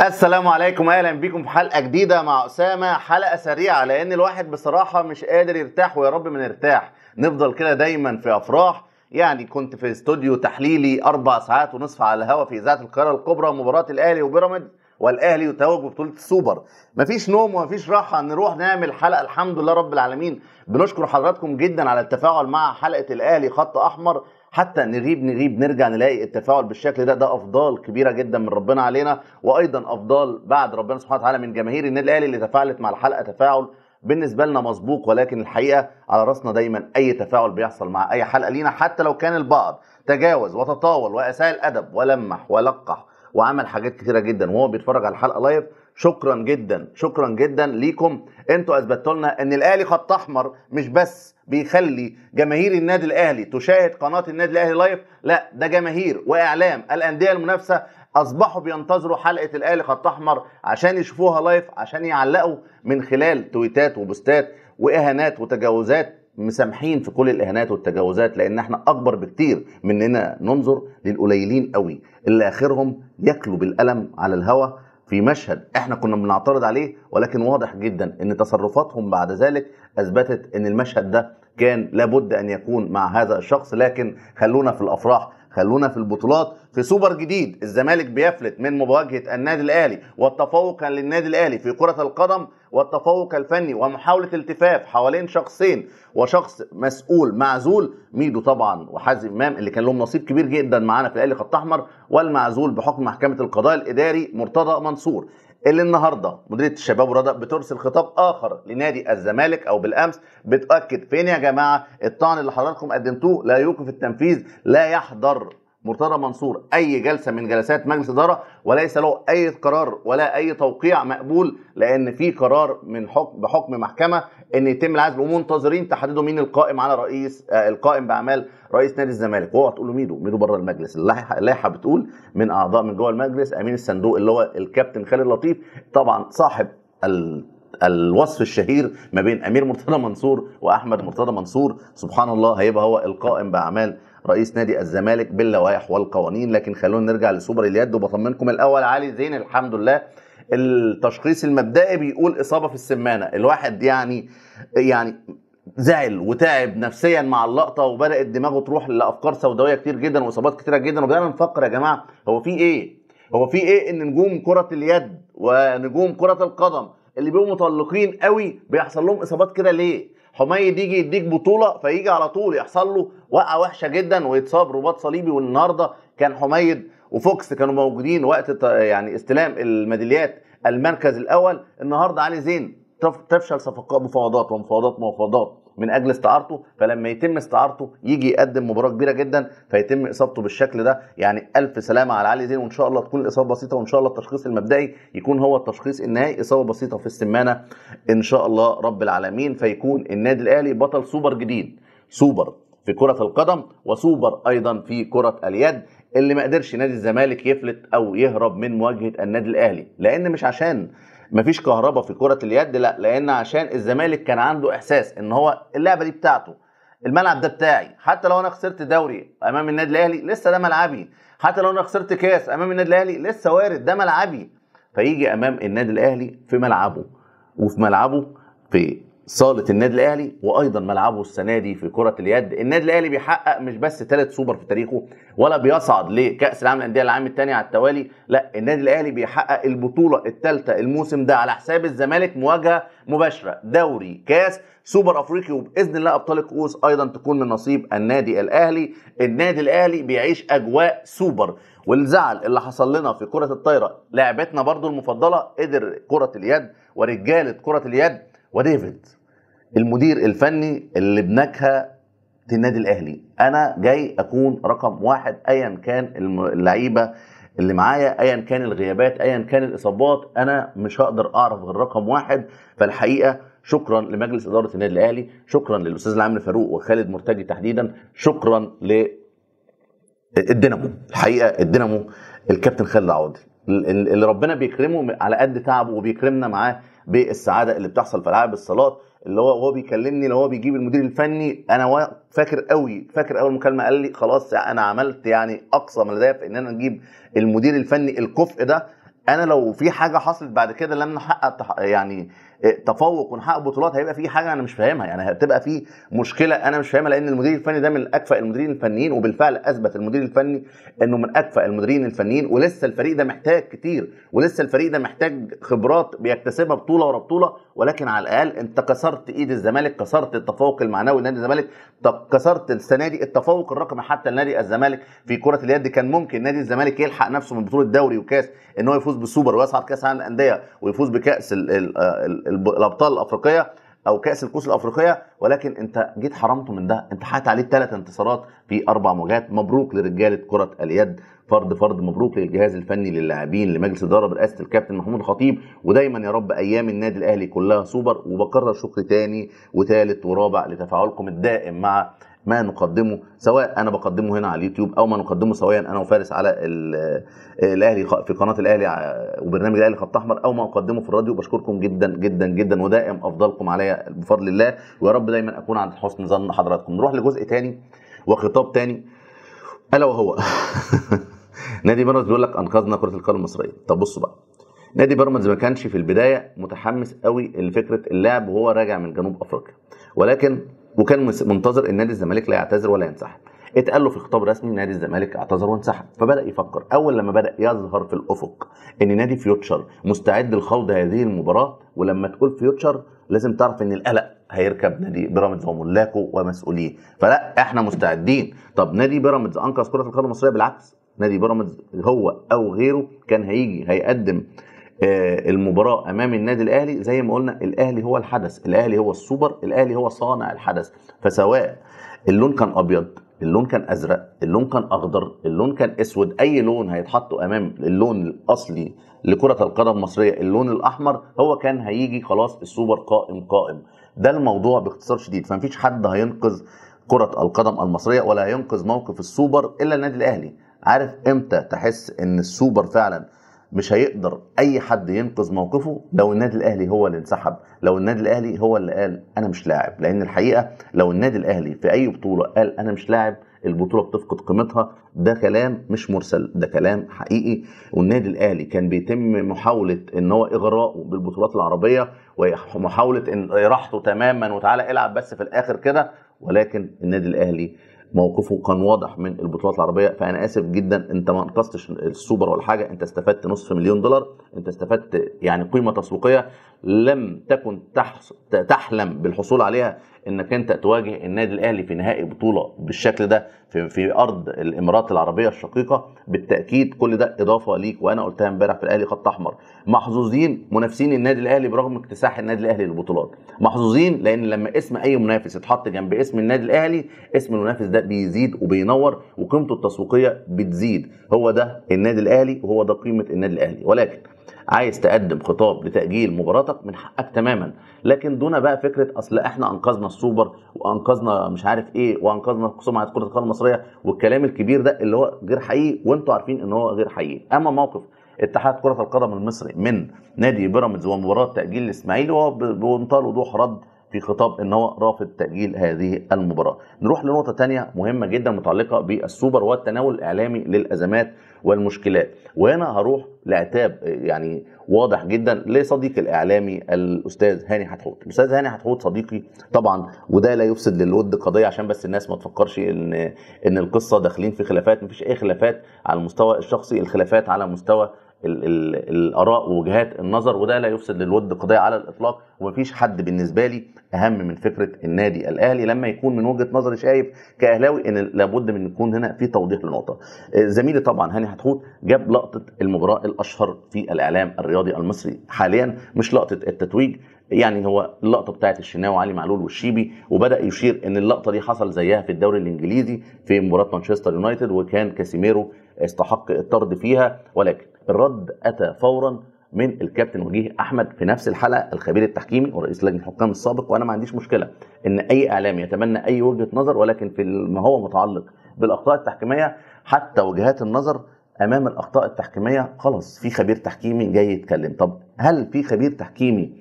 السلام عليكم اهلا بيكم في حلقه جديده مع اسامه حلقه سريعه لان الواحد بصراحه مش قادر يرتاح ويا رب ما نرتاح نفضل كده دايما في افراح يعني كنت في استوديو تحليلي اربع ساعات ونصف على الهواء في اذاعه القاهره الكبرى مباراه الاهلي وبيراميدز والاهلي يتوج ببطوله السوبر مفيش نوم ومفيش راحه نروح نعمل حلقه الحمد لله رب العالمين بنشكر حضراتكم جدا على التفاعل مع حلقه الاهلي خط احمر حتى نغيب نغيب نرجع نلاقي التفاعل بالشكل ده ده افضال كبيره جدا من ربنا علينا وايضا افضال بعد ربنا سبحانه وتعالى من جماهير النادي الاهلي اللي تفاعلت مع الحلقه تفاعل بالنسبة لنا مسبوق ولكن الحقيقة على راسنا دايما أي تفاعل بيحصل مع أي حلقة لينا حتى لو كان البعض تجاوز وتطاول وأساء الأدب ولمح ولقح وعمل حاجات كتيره جدا وهو بيتفرج على الحلقه لايف شكرا جدا شكرا جدا ليكم انتوا اثبتوا لنا ان الاهلي خط احمر مش بس بيخلي جماهير النادي الاهلي تشاهد قناه النادي الاهلي لايف لا ده جماهير واعلام الانديه المنافسه اصبحوا بينتظروا حلقه الاهلي خط احمر عشان يشوفوها لايف عشان يعلقوا من خلال تويتات وبوستات واهانات وتجاوزات مسامحين في كل الاهانات والتجاوزات لان احنا اكبر بكتير مننا ننظر للقليلين قوي اللي اخرهم ياكلوا بالالم على الهوى في مشهد احنا كنا بنعترض عليه ولكن واضح جدا ان تصرفاتهم بعد ذلك اثبتت ان المشهد ده كان لابد ان يكون مع هذا الشخص لكن خلونا في الافراح خلونا في البطولات في سوبر جديد الزمالك بيفلت من مواجهه النادي الاهلي والتفوق للنادي الاهلي في كره القدم والتفوق الفني ومحاوله التفاف حوالين شخصين وشخص مسؤول معزول ميدو طبعا وحازم امام اللي كان لهم نصيب كبير جدا معانا في الاهلي خط احمر والمعزول بحكم محكمه القضاء الاداري مرتضى منصور اللي النهارده مديريه الشباب والرياضه بترسل خطاب اخر لنادي الزمالك او بالامس بتاكد فين يا جماعه الطعن اللي حضراتكم قدمتوه لا يوقف التنفيذ لا يحضر مرتضى منصور اي جلسه من جلسات مجلس اداره وليس له اي قرار ولا اي توقيع مقبول لان في قرار من حكم بحكم محكمه ان يتم العزل ومنتظرين تحددوا مين القائم على رئيس آه، القائم باعمال رئيس نادي الزمالك وهو تقولوا ميدو ميدو بره المجلس اللائحه بتقول من اعضاء من جوه المجلس امين الصندوق اللي هو الكابتن خالد لطيف طبعا صاحب ال الوصف الشهير ما بين امير مرتضى منصور واحمد مرتضى منصور سبحان الله هيبقى هو القائم باعمال رئيس نادي الزمالك باللوائح والقوانين لكن خلونا نرجع لسوبر اليد وبطمنكم الاول علي زين الحمد لله التشخيص المبدئي بيقول اصابه في السمانه الواحد يعني يعني زعل وتعب نفسيا مع اللقطه وبدات دماغه تروح لافكار سوداويه كتير جدا واصابات كتيره جدا وبدانا نفكر يا جماعه هو في ايه؟ هو في ايه ان نجوم كره اليد ونجوم كره القدم اللي بيبقوا متالقين قوي بيحصل لهم اصابات كده ليه؟ حميد يجي يديك بطوله فيجي على طول يحصل له وقعه وحشه جدا ويتصاب رباط صليبي والنهارده كان حميد وفوكس كانوا موجودين وقت يعني استلام الميداليات المركز الاول النهارده علي زين تفشل صفقات مفاوضات ومفاوضات مفاوضات من اجل استعارته فلما يتم استعارته يجي يقدم مباراه كبيره جدا فيتم اصابته بالشكل ده يعني الف سلامه على علي زين وان شاء الله تكون الاصابه بسيطه وان شاء الله التشخيص المبدئي يكون هو التشخيص النهائي اصابه بسيطه في السمانه ان شاء الله رب العالمين فيكون النادي الاهلي بطل سوبر جديد سوبر في كرة القدم وسوبر أيضا في كرة اليد اللي ما قدرش نادي الزمالك يفلت او يهرب من مواجهه النادي الاهلي لان مش عشان مفيش كهرباء في كره اليد لا لان عشان الزمالك كان عنده احساس ان هو اللعبه دي بتاعته الملعب ده بتاعي حتى لو انا خسرت دوري امام النادي الاهلي لسه ده ملعبي حتى لو انا خسرت كاس امام النادي الاهلي لسه وارد ده ملعبي فيجي امام النادي الاهلي في ملعبه وفي ملعبه في صاله النادي الاهلي وايضا ملعبه السنه دي في كره اليد النادي الاهلي بيحقق مش بس ثالث سوبر في تاريخه ولا بيصعد لكاس العالم للانديه العام الثاني على التوالي لا النادي الاهلي بيحقق البطوله الثالثه الموسم ده على حساب الزمالك مواجهه مباشره دوري كاس سوبر افريقي وباذن الله ابطال الكؤوس ايضا تكون من نصيب النادي الاهلي النادي الاهلي بيعيش اجواء سوبر والزعل اللي حصل لنا في كره الطايره لعبتنا برضو المفضله قدر كره اليد ورجاله كره اليد وديفيد المدير الفني اللي بنكهه النادي الاهلي انا جاي اكون رقم واحد ايا كان اللعيبه اللي معايا ايا كان الغيابات ايا كان الاصابات انا مش هقدر اعرف غير رقم واحد فالحقيقه شكرا لمجلس اداره النادي الاهلي شكرا للاستاذ العامل فاروق وخالد مرتجي تحديدا شكرا ل الدينامو الحقيقه الدينامو الكابتن خالد عوضي اللي ربنا بيكرمه على قد تعبه وبيكرمنا معاه بالسعاده اللي بتحصل في العاب الصالات اللي هو هو بيكلمني اللي هو بيجيب المدير الفني انا فاكر قوي فاكر اول مكالمه قال لي خلاص انا عملت يعني اقصى ما لدي في ان انا اجيب المدير الفني الكفء ده انا لو في حاجه حصلت بعد كده لم احقق يعني تفوق ونحقق بطولات هيبقى في حاجه انا مش فاهمها يعني هتبقى في مشكله انا مش فاهمها لان المدير الفني ده من اكفأ المديرين الفنيين وبالفعل اثبت المدير الفني انه من اكفأ المديرين الفنيين ولسه الفريق ده محتاج كتير ولسه الفريق ده محتاج خبرات بيكتسبها بطوله ورا بطوله ولكن على الاقل انت كسرت ايد الزمالك كسرت التفوق المعنوي لنادي الزمالك كسرت السنه دي التفوق الرقمي حتى لنادي الزمالك في كره اليد كان ممكن نادي الزمالك يلحق نفسه من بطوله دوري وكاس ان هو يفوز بالسوبر ويصعد كاس عالم الانديه ويفوز بكاس الابطال الافريقيه او كاس الكؤوس الافريقيه ولكن انت جيت حرمته من ده انت حققت عليه ثلاث انتصارات في اربع مواجهات مبروك لرجاله كره اليد فرد فرد مبروك للجهاز الفني للاعبين لمجلس الاداره برئاسه الكابتن محمود الخطيب ودايما يا رب ايام النادي الاهلي كلها سوبر وبكرر شكر تاني وثالث ورابع لتفاعلكم الدائم مع ما نقدمه سواء انا بقدمه هنا على اليوتيوب او ما نقدمه سواء انا وفارس على آه، الاهلي في قناه الاهلي وبرنامج الاهلي خط احمر او ما اقدمه في الراديو بشكركم جدا جدا جدا ودائم افضلكم عليا بفضل الله ويا رب دايما اكون عند حسن ظن حضراتكم نروح لجزء تاني وخطاب تاني الا وهو نادي بيراميدز بيقول لك انقذنا كره القدم المصريه طب بصوا بقى نادي بيراميدز ما كانش في البدايه متحمس قوي لفكره اللعب وهو راجع من جنوب افريقيا ولكن وكان منتظر ان نادي الزمالك لا يعتذر ولا ينسحب اتقال له في خطاب رسمي نادي الزمالك اعتذر وانسحب فبدا يفكر اول لما بدا يظهر في الافق ان نادي فيوتشر مستعد لخوض هذه المباراه ولما تقول فيوتشر لازم تعرف ان القلق هيركب نادي بيراميدز وملاكه ومسؤوليه فلا احنا مستعدين طب نادي بيراميدز انقذ كره القدم المصريه بالعكس نادي بيراميدز هو او غيره كان هيجي هيقدم آه، المباراه امام النادي الاهلي زي ما قلنا الاهلي هو الحدث الاهلي هو السوبر الاهلي هو صانع الحدث فسواء اللون كان ابيض اللون كان ازرق اللون كان اخضر اللون كان اسود اي لون هيتحط امام اللون الاصلي لكره القدم المصريه اللون الاحمر هو كان هيجي خلاص السوبر قائم قائم ده الموضوع باختصار شديد فمفيش حد هينقذ كره القدم المصريه ولا هينقذ موقف السوبر الا النادي الاهلي عارف امتى تحس ان السوبر فعلا مش هيقدر اي حد ينقذ موقفه لو النادي الاهلي هو اللي انسحب لو النادي الاهلي هو اللي قال انا مش لاعب لان الحقيقه لو النادي الاهلي في اي بطوله قال انا مش لاعب البطوله بتفقد قيمتها ده كلام مش مرسل ده كلام حقيقي والنادي الاهلي كان بيتم محاوله ان هو اغراءه بالبطولات العربيه ومحاوله ان راحته تماما وتعالى العب بس في الاخر كده ولكن النادي الاهلي موقفه كان واضح من البطولات العربيه فانا اسف جدا انت ما انقذتش السوبر ولا حاجه انت استفدت نصف مليون دولار انت استفدت يعني قيمه تسويقيه لم تكن تحلم بالحصول عليها انك انت تواجه النادي الاهلي في نهائي بطوله بالشكل ده في, في ارض الامارات العربيه الشقيقه بالتاكيد كل ده اضافه ليك وانا قلتها امبارح في الاهلي خط احمر محظوظين منافسين النادي الاهلي برغم اكتساح النادي الاهلي للبطولات محظوظين لان لما اسم اي منافس يتحط جنب اسم النادي الاهلي اسم المنافس ده بيزيد وبينور وقيمته التسويقيه بتزيد هو ده النادي الاهلي وهو ده قيمه النادي الاهلي ولكن عايز تقدم خطاب لتاجيل مباراتك من حقك تماما لكن دون بقى فكره اصل احنا انقذنا السوبر وانقذنا مش عارف ايه وانقذنا سمعه كره القدم المصريه والكلام الكبير ده اللي هو غير حقيقي وانتوا عارفين ان هو غير حقيقي اما موقف اتحاد كره القدم المصري من نادي بيراميدز ومباراه تاجيل الاسماعيلي وهو بمنتهى الوضوح رد في خطاب ان هو رافض تاجيل هذه المباراه. نروح لنقطه ثانيه مهمه جدا متعلقه بالسوبر والتناول الاعلامي للازمات والمشكلات وهنا هروح لعتاب يعني واضح جدا لصديقي الاعلامي الاستاذ هاني حتحوت الاستاذ هاني حتحوت صديقي طبعا وده لا يفسد للود قضيه عشان بس الناس ما تفكرش ان ان القصه داخلين في خلافات مفيش اي خلافات على المستوى الشخصي الخلافات على مستوى الاراء ووجهات النظر وده لا يفسد للود قضيه على الاطلاق ومفيش حد بالنسبه لي اهم من فكره النادي الاهلي لما يكون من وجهه نظري شايف كاهلاوي ان لابد من يكون هنا في توضيح للنقطه. آه، زميلي طبعا هاني حتحوت جاب لقطه المباراه الاشهر في الاعلام الرياضي المصري حاليا مش لقطه التتويج يعني هو اللقطه بتاعت الشناوي وعلي معلول والشيبي وبدا يشير ان اللقطه دي حصل زيها في الدوري الانجليزي في مباراه مانشستر يونايتد وكان كاسيميرو استحق الطرد فيها ولكن الرد اتى فورا من الكابتن وجيه احمد في نفس الحلقه الخبير التحكيمي ورئيس لجنه الحكام السابق وانا ما عنديش مشكله ان اي اعلام يتمنى اي وجهه نظر ولكن في ما هو متعلق بالاخطاء التحكيميه حتى وجهات النظر امام الاخطاء التحكيميه خلاص في خبير تحكيمي جاي يتكلم طب هل في خبير تحكيمي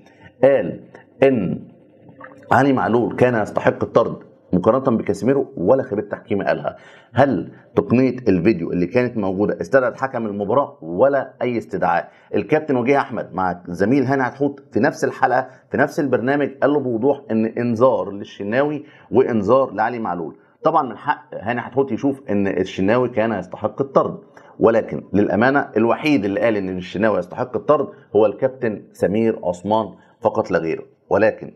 قال ان علي معلول كان يستحق الطرد مقارنه بكاسيميرو ولا خبير تحكيمي قالها هل تقنيه الفيديو اللي كانت موجوده استدعت حكم المباراه ولا اي استدعاء الكابتن وجيه احمد مع زميل هاني هتحوط في نفس الحلقه في نفس البرنامج قال له بوضوح ان انذار للشناوي وانذار لعلي معلول طبعا من حق هاني حتحوت يشوف ان الشناوي كان يستحق الطرد ولكن للامانه الوحيد اللي قال ان الشناوي يستحق الطرد هو الكابتن سمير عثمان فقط لا غيره ولكن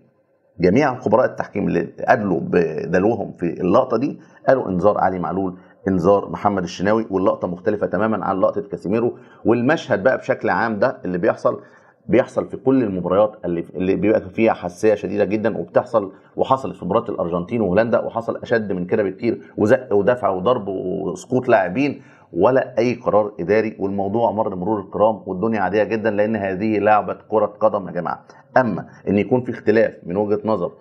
جميع خبراء التحكيم اللي قابلوا بدلوهم في اللقطه دي قالوا انذار علي معلول انذار محمد الشناوي واللقطه مختلفه تماما عن لقطه كاسيميرو والمشهد بقى بشكل عام ده اللي بيحصل بيحصل في كل المباريات اللي اللي بيبقى فيها حساسيه شديده جدا وبتحصل وحصلت في مباراه الارجنتين وهولندا وحصل اشد من كده بكتير وزق ودفع وضرب وسقوط لاعبين ولا اي قرار اداري والموضوع مر مرور الكرام والدنيا عاديه جدا لان هذه لعبه كره قدم يا جماعه اما ان يكون في اختلاف من وجهه نظر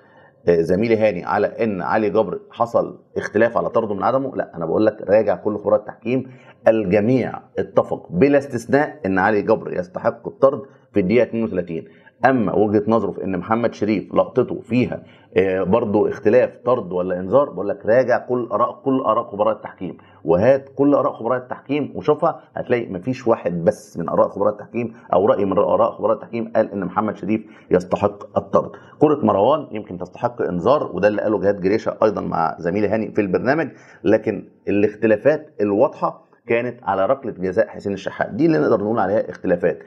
زميلي هاني على ان علي جبر حصل اختلاف على طرده من عدمه لا انا بقول لك راجع كل خبراء التحكيم الجميع اتفق بلا استثناء ان علي جبر يستحق الطرد في الدقيقه 32 اما وجهه نظره في ان محمد شريف لقطته فيها آه، برضه اختلاف طرد ولا انذار بقول لك راجع كل اراء كل اراء خبراء التحكيم وهات كل اراء خبراء التحكيم وشوفها هتلاقي مفيش واحد بس من اراء خبراء التحكيم او راي من اراء خبراء التحكيم قال ان محمد شريف يستحق الطرد كره مروان يمكن تستحق انذار وده اللي قاله جهاد جريشه ايضا مع زميلي هاني في البرنامج لكن الاختلافات الواضحه كانت على ركله جزاء حسين الشحات دي اللي نقدر نقول عليها اختلافات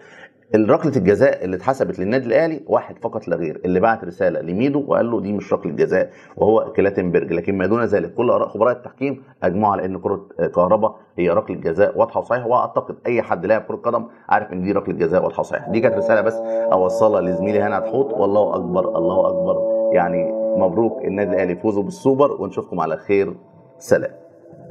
ركله الجزاء اللي اتحسبت للنادي الاهلي واحد فقط لا غير اللي بعت رساله لميدو وقال له دي مش ركله جزاء وهو كلاتنبرج لكن ما دون ذلك كل اراء خبراء التحكيم اجمعوا على ان كره كهربا هي ركله جزاء واضحه وصحيحه واعتقد اي حد لاعب كره قدم عارف ان دي ركله جزاء واضحه وصحيحه دي كانت رساله بس اوصلها لزميلي هنا حوط والله اكبر الله اكبر يعني مبروك النادي الاهلي فوزه بالسوبر ونشوفكم على خير سلام